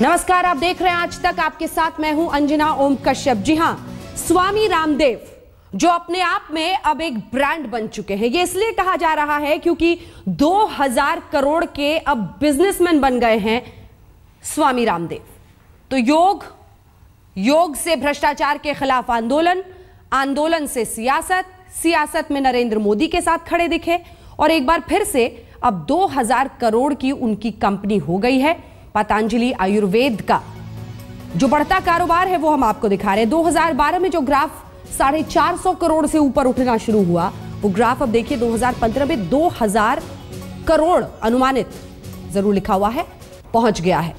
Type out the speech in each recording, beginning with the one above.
नमस्कार आप देख रहे हैं आज तक आपके साथ मैं हूं अंजना ओम कश्यप जी हां स्वामी रामदेव जो अपने आप में अब एक ब्रांड बन चुके हैं ये इसलिए कहा जा रहा है क्योंकि 2000 करोड़ के अब बिजनेसमैन बन गए हैं स्वामी रामदेव तो योग योग से भ्रष्टाचार के खिलाफ आंदोलन आंदोलन से सियासत सियासत में नरेंद्र मोदी के साथ खड़े दिखे और एक बार फिर से अब 2000 करोड़ की उनकी कंपनी हो गई है पतंजलि आयुर्वेद का जो बढ़ता कारोबार है वो हम आपको दिखा रहे हैं 2012 में जो ग्राफ साढ़े चार सौ करोड़ से ऊपर उठना शुरू हुआ वो ग्राफ अब देखिए 2015 में 2000 करोड़ अनुमानित जरूर लिखा हुआ है पहुंच गया है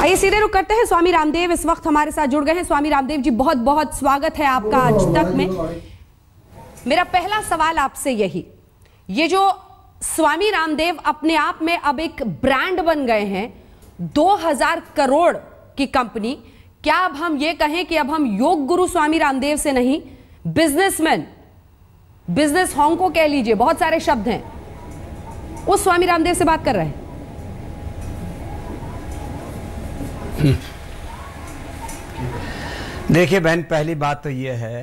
आइए सीधे रुक करते हैं स्वामी रामदेव इस वक्त हमारे साथ जुड़ गए हैं स्वामी रामदेव जी बहुत बहुत स्वागत है आपका आज तक में मेरा पहला सवाल आपसे यही ये जो स्वामी रामदेव अपने आप में अब एक ब्रांड बन गए हैं 2000 करोड़ की कंपनी क्या अब हम ये कहें कि अब हम योग गुरु स्वामी रामदेव से नहीं बिजनेसमैन बिजनेस हॉन्ग को कह लीजिए बहुत सारे शब्द हैं उस स्वामी रामदेव से बात कर रहे हैं देखिए बहन पहली बात तो यह है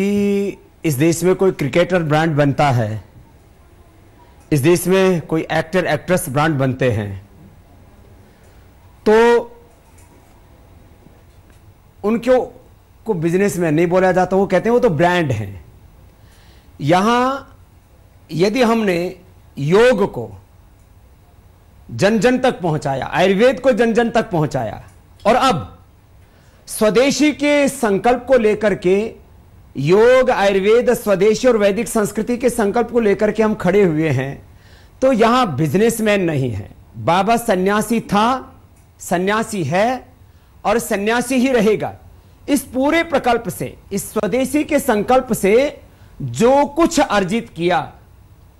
कि इस देश में कोई क्रिकेटर ब्रांड बनता है इस देश में कोई एक्टर एक्ट्रेस ब्रांड बनते हैं तो उनको को बिजनेस में नहीं बोला जाता वो कहते हैं वो तो ब्रांड हैं यहां यदि हमने योग को जन जन तक पहुंचाया आयुर्वेद को जन जन तक पहुंचाया और अब स्वदेशी के संकल्प को लेकर के योग आयुर्वेद स्वदेशी और वैदिक संस्कृति के संकल्प को लेकर के हम खड़े हुए हैं तो यहां बिजनेसमैन नहीं है बाबा सन्यासी था सन्यासी है और सन्यासी ही रहेगा इस पूरे प्रकल्प से इस स्वदेशी के संकल्प से जो कुछ अर्जित किया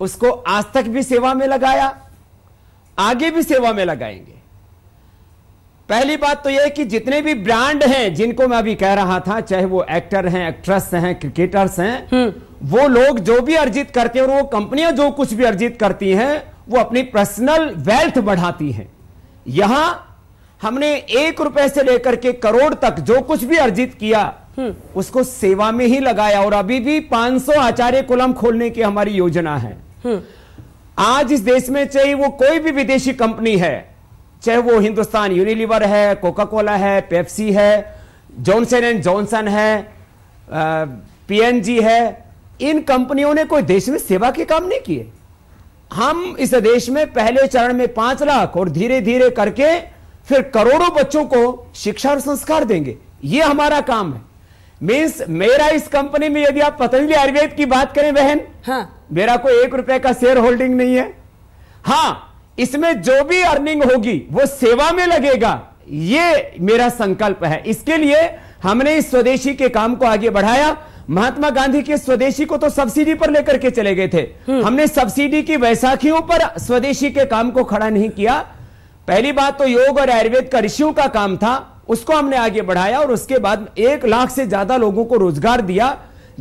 उसको आज तक भी सेवा में लगाया आगे भी सेवा में लगाएंगे पहली बात तो यह कि जितने भी ब्रांड हैं जिनको मैं अभी कह रहा था चाहे वो एक्टर हैं एक्ट्रेस हैं क्रिकेटर्स हैं हम्म। वो लोग जो भी अर्जित करते हैं और वो कंपनियां जो कुछ भी अर्जित करती हैं वो अपनी पर्सनल वेल्थ बढ़ाती हैं यहां हमने एक रुपए से लेकर के करोड़ तक जो कुछ भी अर्जित किया हम्म। उसको सेवा में ही लगाया और अभी भी 500 आचार्य कुलम खोलने की हमारी योजना है हम्म। आज इस देश में चाहिए वो कोई भी विदेशी कंपनी है चाहे वो हिंदुस्तान यूनिलीवर है कोका कोला है पेप्सी है जॉनसन एंड जॉनसन है पीएनजी है इन कंपनियों ने कोई देश में सेवा के काम नहीं किए हम इस देश में पहले चरण में पांच लाख और धीरे धीरे करके फिर करोड़ों बच्चों को शिक्षा और संस्कार देंगे ये हमारा काम है मीन्स मेरा इस कंपनी में यदि आप पतंजलि आयुर्वेद की बात करें बहन हाँ। मेरा कोई एक रुपए का शेयर होल्डिंग नहीं है हाँ इसमें जो भी अर्निंग होगी वो सेवा में लगेगा ये मेरा संकल्प है इसके लिए हमने इस स्वदेशी के काम को आगे बढ़ाया महात्मा गांधी के स्वदेशी को तो सब्सिडी पर लेकर के चले गए थे हम्म। हमने सब्सिडी की वैसाखियों पर स्वदेशी के काम को खड़ा नहीं किया पहली बात तो योग और आयुर्वेद का ऋषियों का काम था उसको हमने आगे बढ़ाया और उसके बाद एक लाख से ज्यादा लोगों को रोजगार दिया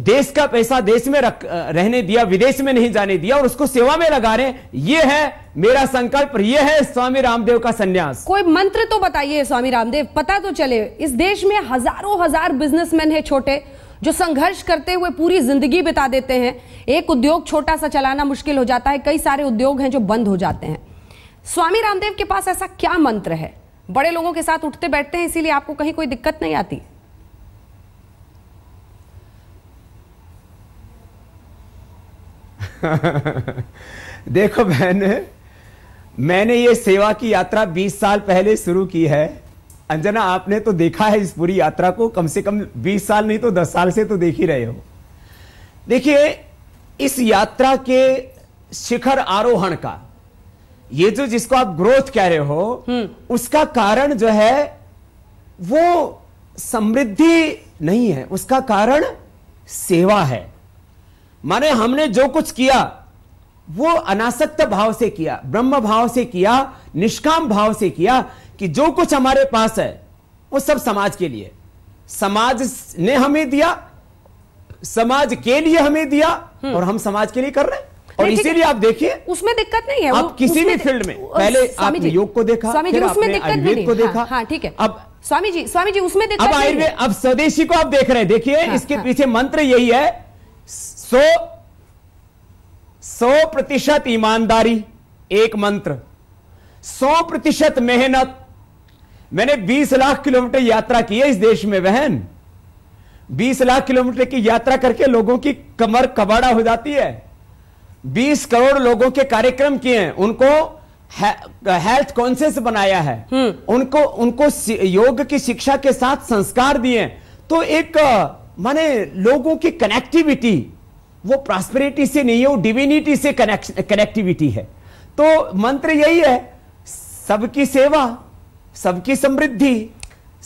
देश का पैसा देश में रख, रहने दिया विदेश में नहीं जाने दिया और उसको सेवा में लगा रहे ये है मेरा संकल्प ये है स्वामी रामदेव का सन्यास कोई मंत्र तो बताइए स्वामी रामदेव पता तो चले इस देश में हजारों हजार बिजनेसमैन हैं छोटे जो संघर्ष करते हुए पूरी जिंदगी बिता देते हैं एक उद्योग छोटा सा चलाना मुश्किल हो जाता है कई सारे उद्योग हैं जो बंद हो जाते हैं स्वामी रामदेव के पास ऐसा क्या मंत्र है बड़े लोगों के साथ उठते बैठते हैं इसीलिए आपको कहीं कोई दिक्कत नहीं आती देखो बहन मैंने ये सेवा की यात्रा 20 साल पहले शुरू की है अंजना आपने तो देखा है इस पूरी यात्रा को कम से कम 20 साल नहीं तो 10 साल से तो देख ही रहे हो देखिए इस यात्रा के शिखर आरोहण का ये जो जिसको आप ग्रोथ कह रहे हो हम्म। उसका कारण जो है वो समृद्धि नहीं है उसका कारण सेवा है माने हमने जो कुछ किया वो अनासक्त भाव से किया ब्रह्म भाव से किया निष्काम भाव से किया कि जो कुछ हमारे पास है वो सब समाज के लिए समाज ने हमें दिया समाज के लिए हमें दिया हम्म। और हम समाज के लिए कर रहे हैं और इसीलिए आप देखिए उसमें दिक्कत नहीं है आप किसी भी फील्ड में पहले आपने योग को देखा स्वामी जी उसमें दिक्कत नहीं को देखा हाँ, हाँ ठीक है अब स्वामी जी स्वामी जी उसमें दिक्कत अब आयुर्वेद अब स्वदेशी को आप देख रहे हैं देखिए हाँ, इसके हाँ। पीछे मंत्र यही है सो सौ प्रतिशत ईमानदारी एक मंत्र सौ प्रतिशत मेहनत मैंने बीस लाख किलोमीटर यात्रा की है इस देश में बहन बीस लाख किलोमीटर की यात्रा करके लोगों की कमर कबाड़ा हो जाती है बीस करोड़ लोगों के कार्यक्रम किए हैं उनको हेल्थ कॉन्शियस बनाया है हम्म। उनको उनको योग की शिक्षा के साथ संस्कार दिए तो एक माने लोगों की कनेक्टिविटी वो प्रॉस्पेरिटी से नहीं है वो डिविनिटी से कनेक्टिविटी है तो मंत्र यही है सबकी सेवा सबकी समृद्धि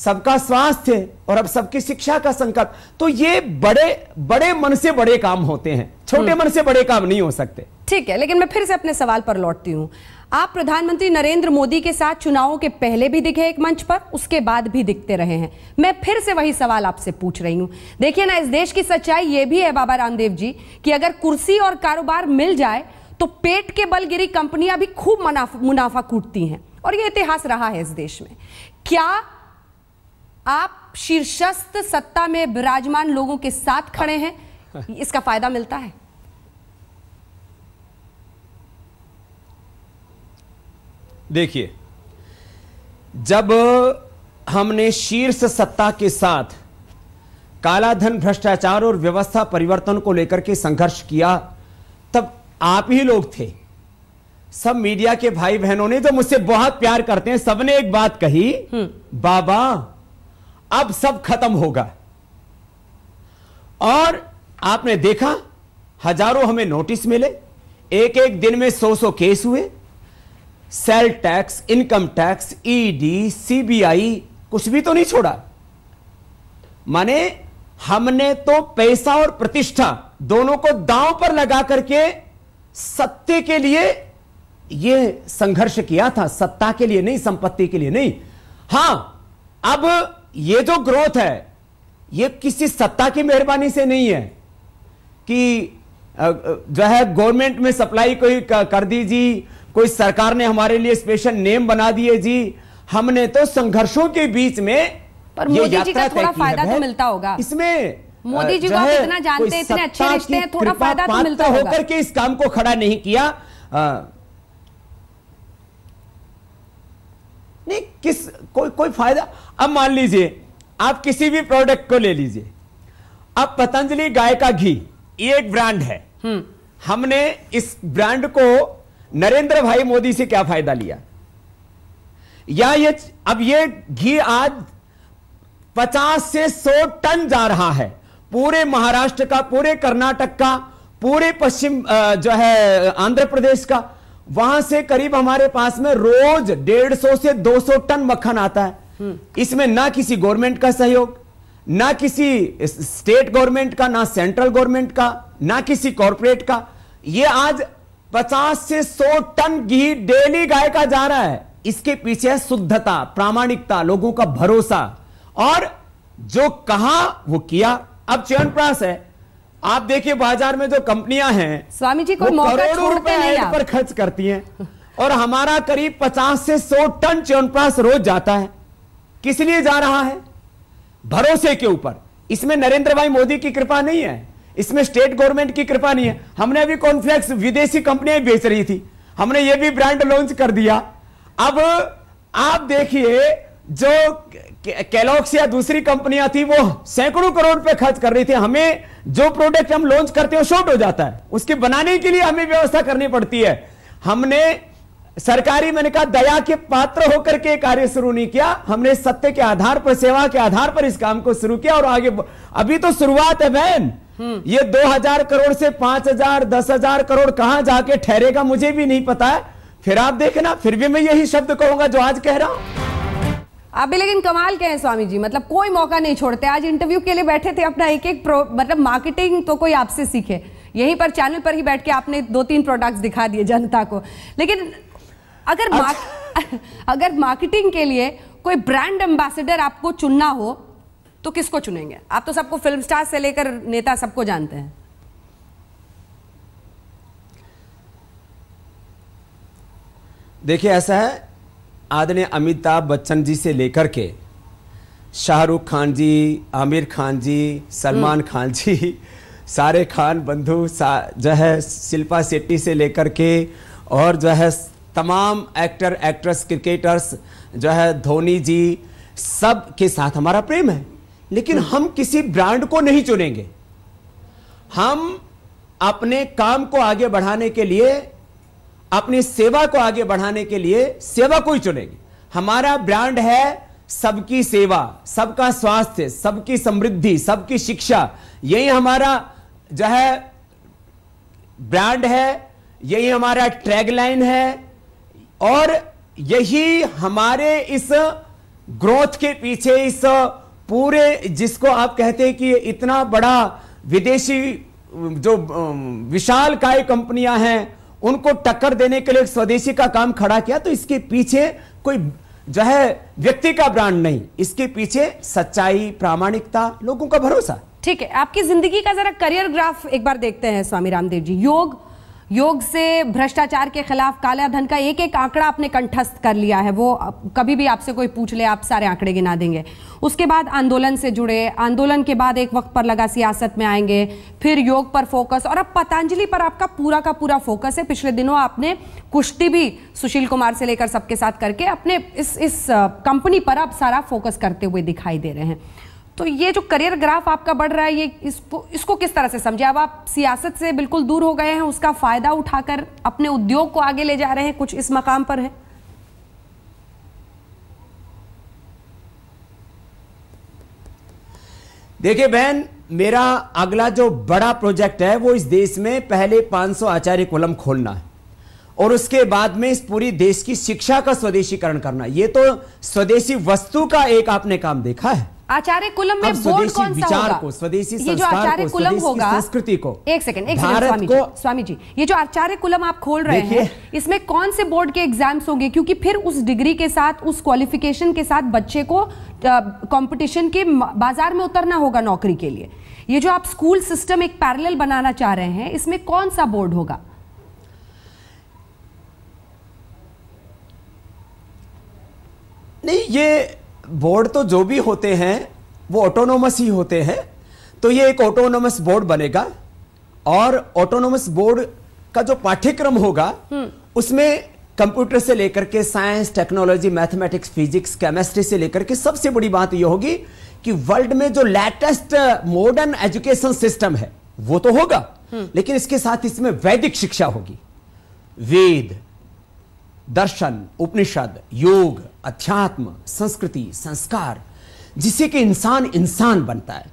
सबका स्वास्थ्य और अब सबकी शिक्षा का संकल्प तो ये बड़े बड़े मन से बड़े काम होते हैं छोटे हम्म। मन से बड़े काम नहीं हो सकते ठीक है लेकिन मैं फिर से अपने सवाल पर लौटती हूं आप प्रधानमंत्री नरेंद्र मोदी के साथ चुनावों के पहले भी दिखे एक मंच पर उसके बाद भी दिखते रहे हैं मैं फिर से वही सवाल आपसे पूछ रही हूं देखिए ना इस देश की सच्चाई ये भी है बाबा रामदेव जी कि अगर कुर्सी और कारोबार मिल जाए तो पेट के बल गिरी कंपनियां भी खूब मुनाफा कूटती हैं और ये इतिहास रहा है इस देश में क्या आप शीर्षस्थ सत्ता में विराजमान लोगों के साथ खड़े हैं इसका फायदा मिलता है देखिए जब हमने शीर्ष सत्ता के साथ कालाधन भ्रष्टाचार और व्यवस्था परिवर्तन को लेकर के संघर्ष किया तब आप ही लोग थे सब मीडिया के भाई बहनों ने तो मुझसे बहुत प्यार करते हैं सबने एक बात कही हम्म। बाबा अब सब खत्म होगा और आपने देखा हजारों हमें नोटिस मिले एक एक दिन में सौ सौ केस हुए sale tax income tax ED e CBI कुछ भी तो नहीं छोड़ा माने हमने तो पैसा और प्रतिष्ठा दोनों को दांव पर लगा करके सत्य के लिए यह संघर्ष किया था सत्ता के लिए नहीं संपत्ति के लिए नहीं हां अब यह जो ग्रोथ है यह किसी सत्ता की मेहरबानी से नहीं है कि जो है गवर्नमेंट में सप्लाई कोई कर दीजिए कोई सरकार ने हमारे लिए स्पेशल नेम बना दिए जी हमने तो संघर्षों के बीच में पर मोदी जी का थोड़ा फायदा तो मिलता होगा इसमें मोदी जी को आप इतना जानते हैं इतने अच्छे रिश्ते हैं थोड़ा फायदा तो मिलता होगा होकर के इस काम को खड़ा नहीं किया नहीं किस कोई कोई फायदा अब मान लीजिए आप किसी भी प्रोडक्ट को ले लीजिए अब पतंजलि गाय का घी ये एक ब्रांड है हम्म। हमने इस ब्रांड को नरेंद्र भाई मोदी से क्या फायदा लिया या ये अब ये घी आज 50 से 100 टन जा रहा है पूरे महाराष्ट्र का पूरे कर्नाटक का पूरे पश्चिम जो है आंध्र प्रदेश का वहां से करीब हमारे पास में रोज 150 से 200 टन मक्खन आता है हम्म। इसमें ना किसी गवर्नमेंट का सहयोग ना किसी स्टेट गवर्नमेंट का ना सेंट्रल गवर्नमेंट का ना किसी कॉरपोरेट का ये आज पचास से सौ टन घी डेली गाय का जा रहा है इसके पीछे है शुद्धता प्रामाणिकता लोगों का भरोसा और जो कहा वो किया अब चयन प्रास है आप देखिए बाजार में जो कंपनियां हैं स्वामी जी को करोड़ों रुपए पर खर्च करती हैं और हमारा करीब 50 से 100 टन च्यवनप्राश रोज जाता है किस लिए जा रहा है भरोसे के ऊपर इसमें नरेंद्र भाई मोदी की कृपा नहीं है इसमें स्टेट गवर्नमेंट की कृपा नहीं है हमने अभी कॉन्फ्लेक्स विदेशी कंपनियां बेच रही थी हमने ये भी ब्रांड लॉन्च कर दिया अब आप देखिए जो कैलॉक्स या दूसरी कंपनियां थी वो सैकड़ों करोड़ पे खर्च कर रही थी हमें जो प्रोडक्ट हम लॉन्च करते हैं शॉर्ट हो जाता है उसके बनाने के लिए हमें व्यवस्था करनी पड़ती है हमने सरकारी मैंने कहा दया के पात्र होकर के कार्य शुरू नहीं किया हमने सत्य के आधार पर सेवा के आधार पर इस काम को शुरू किया और आगे अभी तो शुरुआत है बहन हम्म। ये 2000 करोड़ से 5000 10000 करोड़ कहां जाके ठहरेगा मुझे भी नहीं पता है फिर आप देखना फिर भी मैं यही शब्द कहूंगा जो आज कह रहा हूं आप भी लेकिन कमाल के हैं स्वामी जी मतलब कोई मौका नहीं छोड़ते आज इंटरव्यू के लिए बैठे थे अपना एक एक मतलब मार्केटिंग तो कोई आपसे सीखे यहीं पर चैनल पर ही बैठ के आपने दो तीन प्रोडक्ट्स दिखा दिए जनता को लेकिन अगर अगर मार्केटिंग के लिए कोई ब्रांड एम्बेसडर आपको चुनना हो तो किसको चुनेंगे आप तो सबको फिल्म स्टार से लेकर नेता सबको जानते हैं देखिए ऐसा है आदरणीय अमिताभ बच्चन जी से लेकर के शाहरुख खान जी आमिर खान जी सलमान हम्म। खान जी सारे खान बंधु सा, जो है शिल्पा शेट्टी से लेकर के और जो है तमाम एक्टर एक्ट्रेस क्रिकेटर्स जो है धोनी जी सब के साथ हमारा प्रेम है लेकिन हम्म। हम किसी ब्रांड को नहीं चुनेंगे हम अपने काम को आगे बढ़ाने के लिए अपनी सेवा को आगे बढ़ाने के लिए सेवा को ही चुनेंगे हमारा ब्रांड है सबकी सेवा सबका स्वास्थ्य सबकी समृद्धि सबकी शिक्षा यही हमारा जो है ब्रांड है यही हमारा ट्रैगलाइन है और यही हमारे इस ग्रोथ के पीछे इस पूरे जिसको आप कहते हैं कि इतना बड़ा विदेशी जो विशाल काय कंपनियां हैं उनको टक्कर देने के लिए स्वदेशी का काम खड़ा किया तो इसके पीछे कोई जो है व्यक्ति का ब्रांड नहीं इसके पीछे सच्चाई प्रामाणिकता लोगों का भरोसा ठीक है आपकी जिंदगी का जरा करियर ग्राफ एक बार देखते हैं स्वामी रामदेव जी योग योग से भ्रष्टाचार के खिलाफ काला धन का एक एक आंकड़ा आपने कंठस्थ कर लिया है वो कभी भी आपसे कोई पूछ ले आप सारे आंकड़े गिना देंगे उसके बाद आंदोलन से जुड़े आंदोलन के बाद एक वक्त पर लगा सियासत में आएंगे फिर योग पर फोकस और अब पतंजलि पर आपका पूरा का पूरा फोकस है पिछले दिनों आपने कुश्ती भी सुशील कुमार से लेकर सबके साथ करके अपने इस इस कंपनी पर आप सारा फोकस करते हुए दिखाई दे रहे हैं तो ये जो करियर ग्राफ आपका बढ़ रहा है ये इसको इसको किस तरह से समझे अब आप सियासत से बिल्कुल दूर हो गए हैं उसका फायदा उठाकर अपने उद्योग को आगे ले जा रहे हैं कुछ इस मकाम पर है देखिए बहन मेरा अगला जो बड़ा प्रोजेक्ट है वो इस देश में पहले 500 आचार्य कोलम खोलना है और उसके बाद में इस पूरी देश की शिक्षा का स्वदेशीकरण करना ये तो स्वदेशी वस्तु का एक आपने काम देखा है आचार्य कुलम में बोर्ड कौन सा होगा को, स्वदेशी ये जो आचार्य कुलम होगा संस्कृति को एक सेकंड एक सेकंड स्वामी जी स्वामी जी ये जो आचार्य कुलम आप खोल रहे हैं इसमें कौन से बोर्ड के एग्जाम्स होंगे क्योंकि फिर उस डिग्री के साथ उस क्वालिफिकेशन के साथ बच्चे को कंपटीशन के बाजार में उतरना होगा नौकरी के लिए ये जो आप स्कूल सिस्टम एक पैरल बनाना चाह रहे हैं इसमें कौन सा बोर्ड होगा नहीं ये बोर्ड तो जो भी होते हैं वो ऑटोनोमस ही होते हैं तो ये एक ऑटोनोमस बोर्ड बनेगा और ऑटोनोमस बोर्ड का जो पाठ्यक्रम होगा हम्म। उसमें कंप्यूटर से लेकर के science technology mathematics physics chemistry से लेकर के सबसे बड़ी बात यह होगी कि वर्ल्ड में जो लेटेस्ट मॉडर्न एजुकेशन सिस्टम है वो तो होगा हम्म। लेकिन इसके साथ इसमें वैदिक शिक्षा होगी वेद दर्शन उपनिषद योग अध्यात्म संस्कृति संस्कार जिससे कि इंसान इंसान बनता है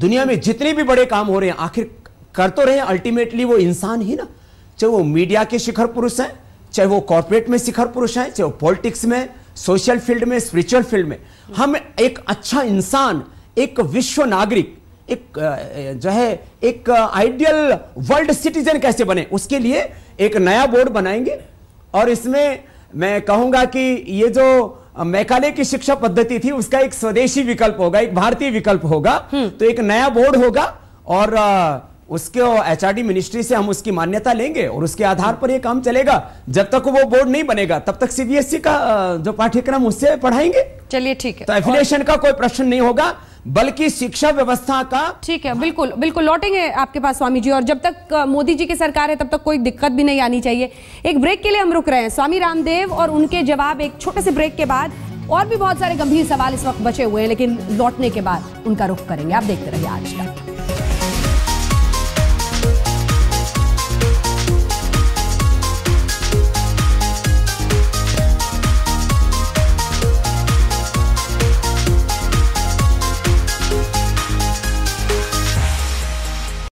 दुनिया में जितने भी बड़े काम हो रहे हैं आखिर कर तो रहे अल्टीमेटली वो इंसान ही ना चाहे वो मीडिया के शिखर पुरुष हैं चाहे वो कॉरपोरेट में शिखर पुरुष हैं चाहे वो पॉलिटिक्स में सोशल फील्ड में स्पिरिचुअल फील्ड में हम एक अच्छा इंसान एक विश्व नागरिक एक जो है एक आइडियल वर्ल्ड सिटीजन कैसे बने उसके लिए एक नया बोर्ड बनाएंगे और इसमें मैं कहूंगा कि ये जो मैकाले की शिक्षा पद्धति थी उसका एक स्वदेशी विकल्प होगा एक भारतीय विकल्प होगा हम्म। तो एक नया बोर्ड होगा और उसके एचआरडी मिनिस्ट्री से हम उसकी मान्यता लेंगे और उसके आधार पर यह काम चलेगा जब तक वो बोर्ड नहीं बनेगा तब तक सीबीएसई का जो पाठ्यक्रम उससे पढ़ाएंगे चलिए ठीक है तो एफिलेशन और... का कोई प्रश्न नहीं होगा बल्कि शिक्षा व्यवस्था का ठीक है बिल्कुल बिल्कुल लौटेंगे आपके पास स्वामी जी और जब तक मोदी जी की सरकार है तब तक कोई दिक्कत भी नहीं आनी चाहिए एक ब्रेक के लिए हम रुक रहे हैं स्वामी रामदेव और उनके जवाब एक छोटे से ब्रेक के बाद और भी बहुत सारे गंभीर सवाल इस वक्त बचे हुए हैं लेकिन लौटने के बाद उनका रुख करेंगे आप देखते रहिए आज तक